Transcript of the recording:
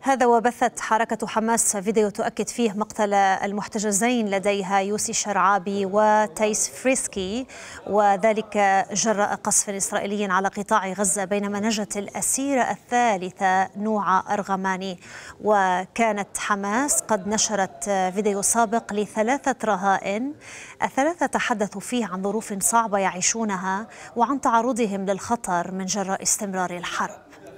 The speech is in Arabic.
هذا وبثت حركة حماس فيديو تؤكد فيه مقتل المحتجزين لديها يوسي شرعابي وتيس فريسكي وذلك جراء قصف إسرائيلي على قطاع غزة بينما نجت الأسيرة الثالثة نوعة أرغماني وكانت حماس قد نشرت فيديو سابق لثلاثة رهائن الثلاثة تحدثوا فيه عن ظروف صعبة يعيشونها وعن تعرضهم للخطر من جراء استمرار الحرب